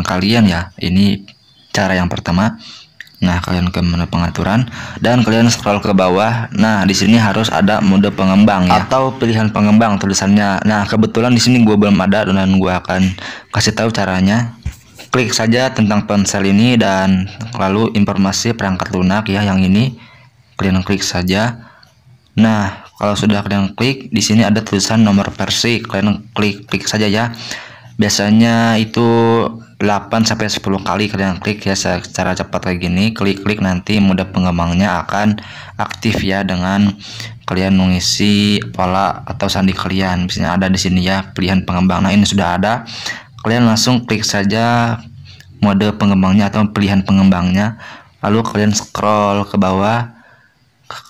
kalian ya ini cara yang pertama nah kalian ke menu pengaturan dan kalian scroll ke bawah nah di sini harus ada mode pengembang ya atau pilihan pengembang tulisannya nah kebetulan di sini gue belum ada dan gue akan kasih tahu caranya klik saja tentang ponsel ini dan lalu informasi perangkat lunak ya yang ini kalian klik saja nah kalau sudah kalian klik di sini ada tulisan nomor versi kalian klik klik saja ya biasanya itu 8 sampai 10 kali kalian klik ya secara cepat kayak gini klik-klik nanti mode pengembangnya akan aktif ya dengan kalian mengisi pola atau sandi kalian misalnya ada di sini ya pilihan pengembang nah ini sudah ada kalian langsung klik saja mode pengembangnya atau pilihan pengembangnya lalu kalian scroll ke bawah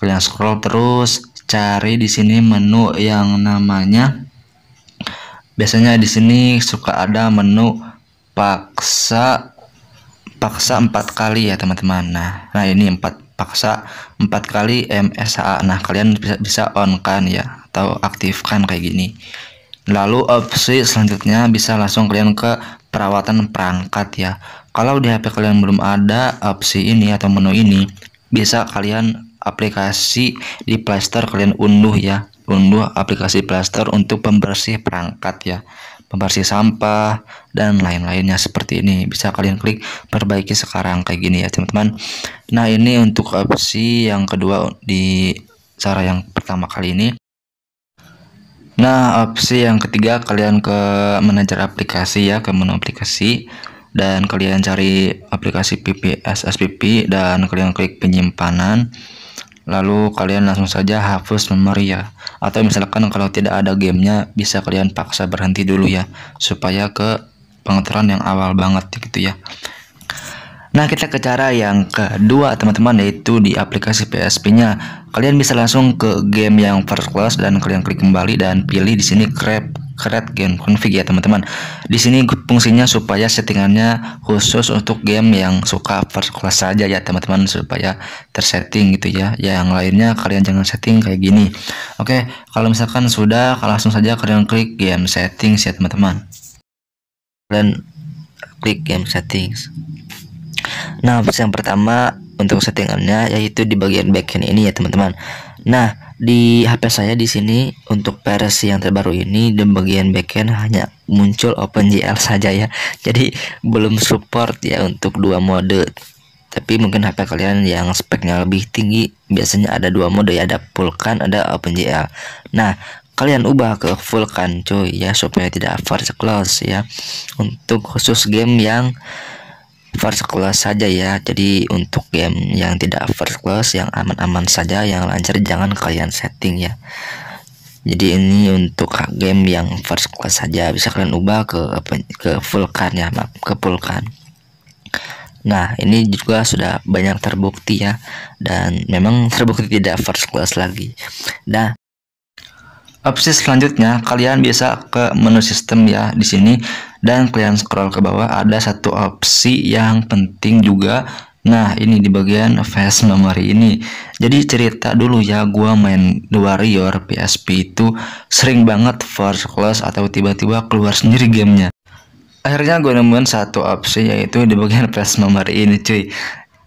kalian scroll terus cari di sini menu yang namanya biasanya di sini suka ada menu paksa paksa empat kali ya teman-teman nah nah ini empat paksa empat kali MSA nah kalian bisa bisa on kan ya atau aktifkan kayak gini lalu opsi selanjutnya bisa langsung kalian ke perawatan perangkat ya kalau di HP kalian belum ada opsi ini atau menu ini bisa kalian aplikasi di plaster kalian unduh ya unduh aplikasi plaster untuk pembersih perangkat ya pembersih sampah dan lain-lainnya seperti ini bisa kalian klik perbaiki sekarang kayak gini ya teman-teman nah ini untuk opsi yang kedua di cara yang pertama kali ini nah opsi yang ketiga kalian ke manajer aplikasi ya ke menu aplikasi dan kalian cari aplikasi PPS SPP dan kalian klik penyimpanan lalu kalian langsung saja hapus memori ya atau misalkan kalau tidak ada gamenya bisa kalian paksa berhenti dulu ya supaya ke pengaturan yang awal banget gitu ya Nah kita ke cara yang kedua teman-teman yaitu di aplikasi PSP nya kalian bisa langsung ke game yang first class dan kalian klik kembali dan pilih di sini grab create Game Config ya teman-teman. Di sini fungsinya supaya settingannya khusus untuk game yang suka first class saja ya teman-teman supaya tersetting gitu ya. Yang lainnya kalian jangan setting kayak gini. Oke, kalau misalkan sudah langsung saja kalian klik game settings ya teman-teman. Dan klik game settings. Nah, yang pertama untuk settingannya yaitu di bagian backend ini ya teman-teman. Nah, di HP saya di sini untuk versi yang terbaru ini di bagian backend hanya muncul OpenGL saja ya. Jadi belum support ya untuk dua mode. Tapi mungkin HP kalian yang speknya lebih tinggi biasanya ada dua mode ya, ada Vulkan, ada OpenGL. Nah, kalian ubah ke Vulkan cuy ya supaya tidak first close ya. Untuk khusus game yang first class saja ya jadi untuk game yang tidak first class yang aman-aman saja yang lancar jangan kalian setting ya jadi ini untuk game yang first class saja bisa kalian ubah ke ke vulkan ya maaf ke vulkan nah ini juga sudah banyak terbukti ya dan memang terbukti tidak first class lagi nah opsi selanjutnya kalian bisa ke menu sistem ya di sini dan kalian scroll ke bawah ada satu opsi yang penting juga Nah ini di bagian fast memory ini Jadi cerita dulu ya gua main The Warrior PSP itu sering banget first class atau tiba-tiba keluar sendiri gamenya Akhirnya gue nemuin satu opsi yaitu di bagian fast memory ini cuy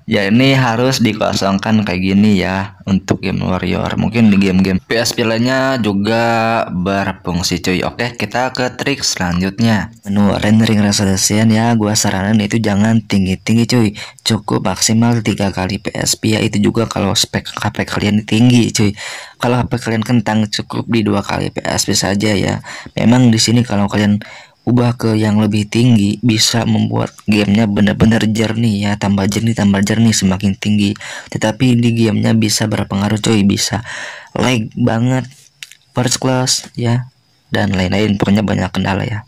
ya ini harus dikosongkan kayak gini ya untuk game warrior mungkin di game-game PS nya juga berfungsi cuy oke kita ke trik selanjutnya menu rendering resolution ya gua saranan itu jangan tinggi-tinggi cuy cukup maksimal tiga kali PSP ya itu juga kalau spek HP kalian tinggi cuy kalau HP kalian kentang cukup di dua kali PSP saja ya memang di sini kalau kalian ubah ke yang lebih tinggi bisa membuat gamenya benar-benar jernih ya tambah jernih tambah jernih semakin tinggi tetapi di gamenya bisa berpengaruh coy bisa lag banget first class ya dan lain-lain pokoknya banyak kendala ya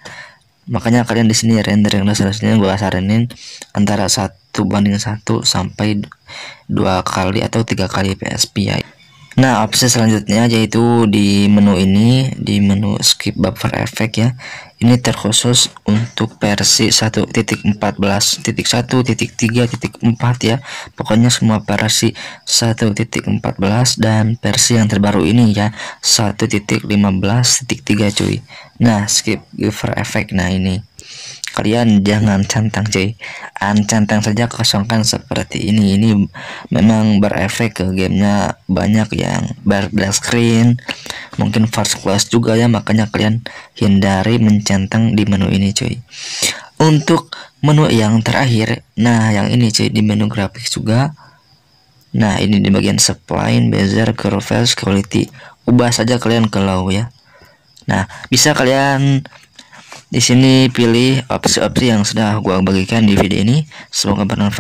makanya kalian di sini rendering resolusinya gue saranin antara satu banding satu sampai dua kali atau tiga kali PSP ya Nah, opsi selanjutnya yaitu di menu ini, di menu skip buffer effect ya. Ini terkhusus untuk versi 1.14.1.3.4 ya. Pokoknya semua versi 1.14 dan versi yang terbaru ini ya, 1.15.3 cuy. Nah, skip buffer effect nah ini kalian jangan centang, cuy centang saja kosongkan seperti ini ini memang berefek ke gamenya banyak yang black screen mungkin first class juga ya makanya kalian hindari mencentang di menu ini cuy untuk menu yang terakhir nah yang ini cuy di menu grafik juga nah ini di bagian spline, bezier, curve quality ubah saja kalian ke low ya nah bisa kalian di sini pilih opsi-opsi yang sudah gua bagikan di video ini. Semoga bermanfaat.